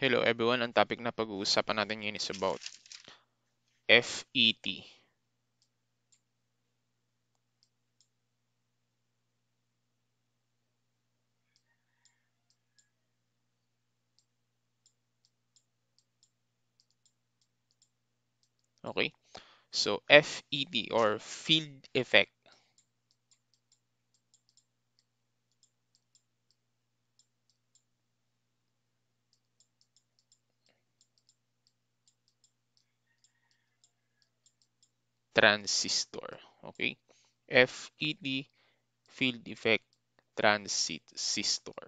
Hello everyone, ang topic na pag-uusapan natin ngayon is about FET. Okay? So FET or field effect transistor. Okay? FET, field effect transistor.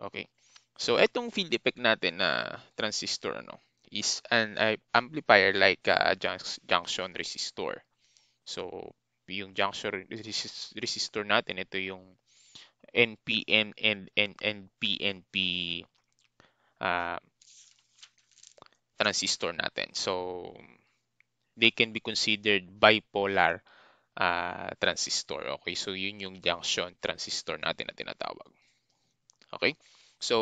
Okay. So, itong field effect natin na transistor ano, is an amplifier like a uh, junction resistor. So, yung junction resistor natin, ito yung NPN and, and, and PNP uh, transistor natin. So, they can be considered bipolar uh, transistor. Okay, so yun yung junction transistor natin na tinatawag. Okay, so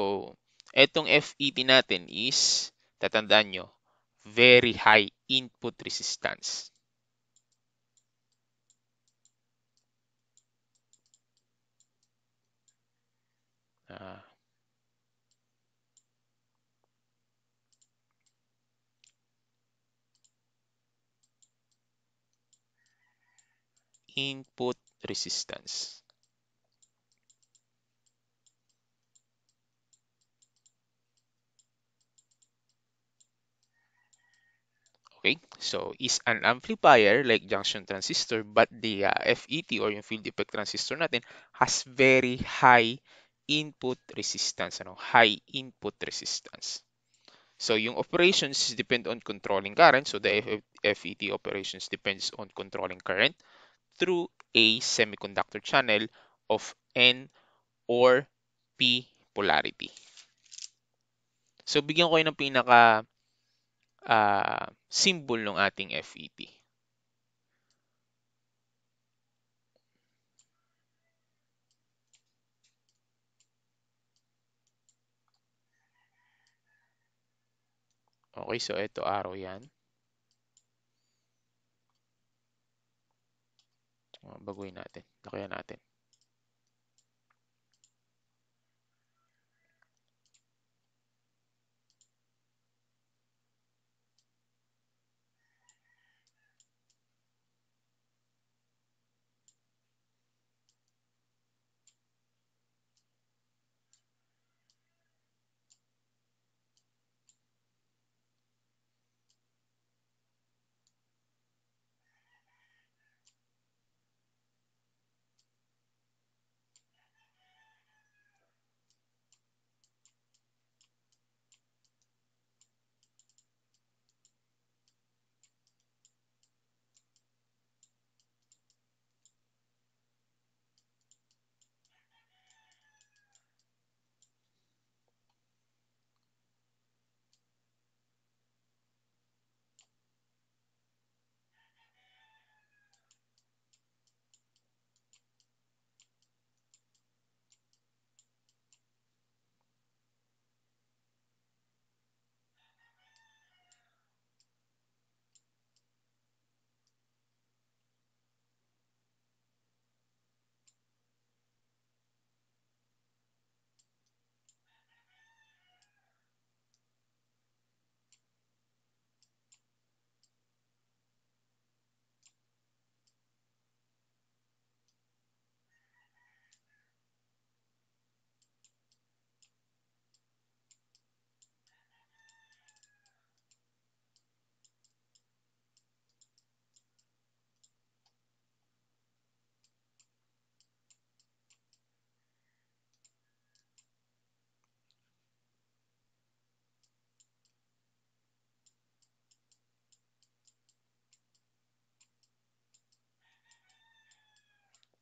etong FET natin is, tatandaan nyo, very high input resistance. Uh, input resistance. Okay, so is an amplifier like junction transistor but the uh, FET or yung field effect transistor natin has very high input resistance, ano, high input resistance. So yung operations depend on controlling current. So the FET operations depends on controlling current. through a semiconductor channel of N or P polarity. So, bigyan ko kayo ng pinaka uh, symbol ng ating FET. Okay, so ito araw yan. Baguhin natin. Lakihan natin.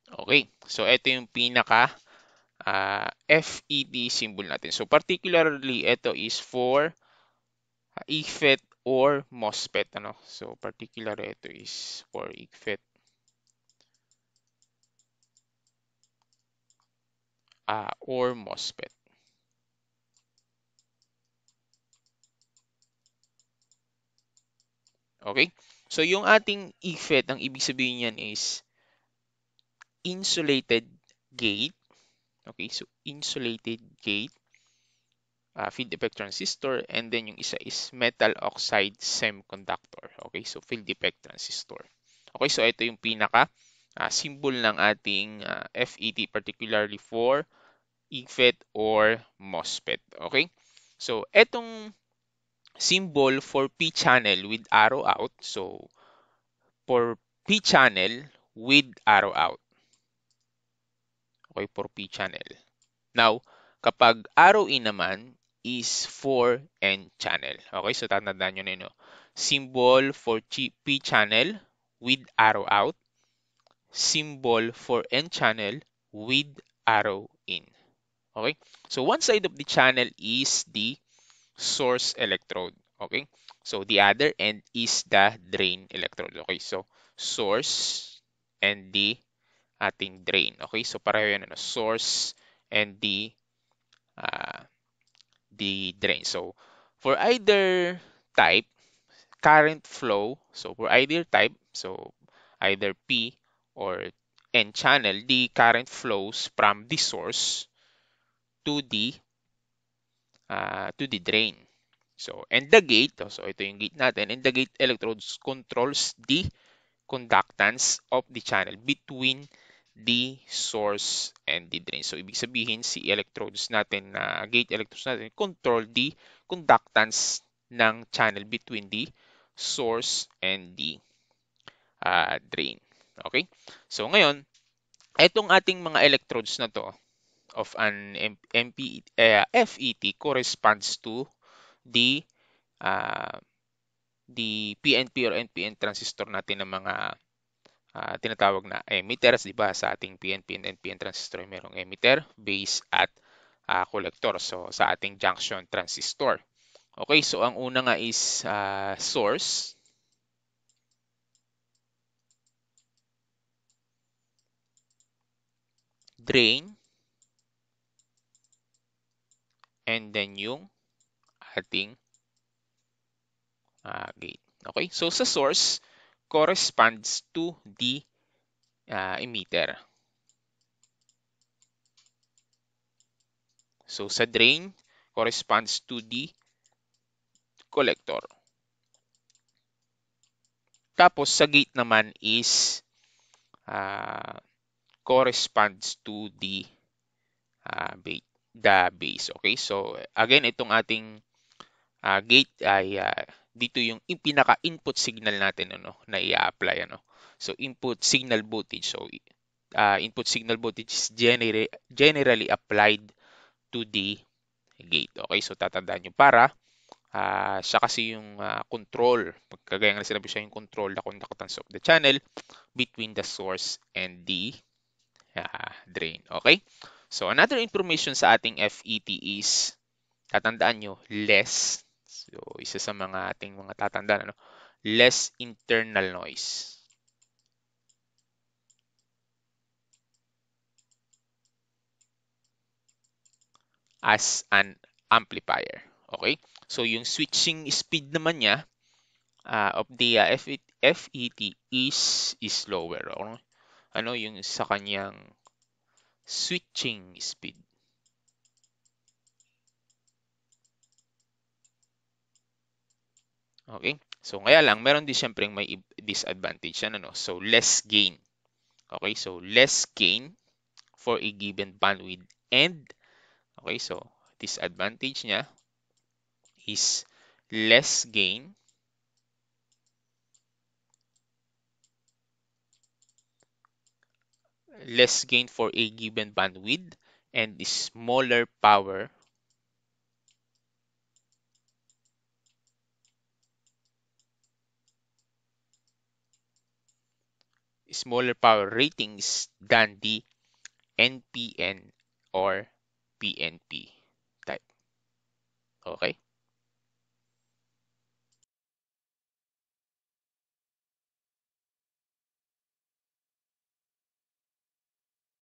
Okay, so ito yung pinaka uh, ah, FET symbol natin. So particularly, ito is for uh, or MOSFET. Ano? So particularly, ito is for EFET. Uh, ah, or MOSFET. Okay? So, yung ating EFET, ang ibig sabihin niyan is insulated gate. Okay, so insulated gate, uh, field effect transistor, and then yung isa is metal oxide semiconductor. Okay, so field effect transistor. Okay, so ito yung pinaka uh, symbol ng ating uh, FET, particularly for IFET or MOSFET. Okay, so etong symbol for P channel with arrow out. So, for P channel with arrow out okay for P channel. Now, kapag arrow in naman is for N channel. Okay, so tatandaan nyo na yun. Symbol for P channel with arrow out. Symbol for N channel with arrow in. Okay, so one side of the channel is the source electrode. Okay, so the other end is the drain electrode. Okay, so source and the ating drain. Okay? So pareho yan, ano, source and the, uh, the drain. So for either type, current flow, so for either type, so either P or N channel, the current flows from the source to the uh, to the drain. So, and the gate, so ito yung gate natin, and the gate electrodes controls the conductance of the channel between the source and the drain. So, ibig sabihin, si electrodes natin na uh, gate electrodes natin control the conductance ng channel between the source and the uh, drain. Okay? So, ngayon, itong ating mga electrodes na to of an MP, uh, eh, FET corresponds to the uh, the PNP or NPN transistor natin ng mga uh, tinatawag na emitters, di ba? Sa ating PNP and NPN transistor, merong emitter, base at uh, collector. So, sa ating junction transistor. Okay, so ang una nga is uh, source. Drain. And then yung ating uh, gate. Okay, so sa source, corresponds to the uh, emitter. So sa drain corresponds to the collector. Tapos sa gate naman is uh, corresponds to the uh, bait, the base. Okay? So again itong ating uh, gate ay uh, dito yung, pinaka input signal natin ano na i-apply ano. So input signal voltage. So uh, input signal voltage is genera- generally applied to the gate. Okay, so tatandaan niyo para uh, siya kasi yung uh, control, kagaya ng sinabi siya yung control the conductance of the channel between the source and the uh, drain. Okay, so another information sa ating FET is, tatandaan niyo less o isa sa mga ating mga tatanda, ano, less internal noise. as an amplifier. Okay? So, yung switching speed naman niya uh, of the uh, ah, FET, FET is, is slower. Ano? ano yung sa kanyang switching speed? Okay? So, kaya lang, meron din siyempre may disadvantage yan. Ano? So, less gain. Okay? So, less gain for a given bandwidth. And, okay, so, disadvantage niya is less gain less gain for a given bandwidth and smaller power smaller power ratings than the NPN or PNP type. Okay?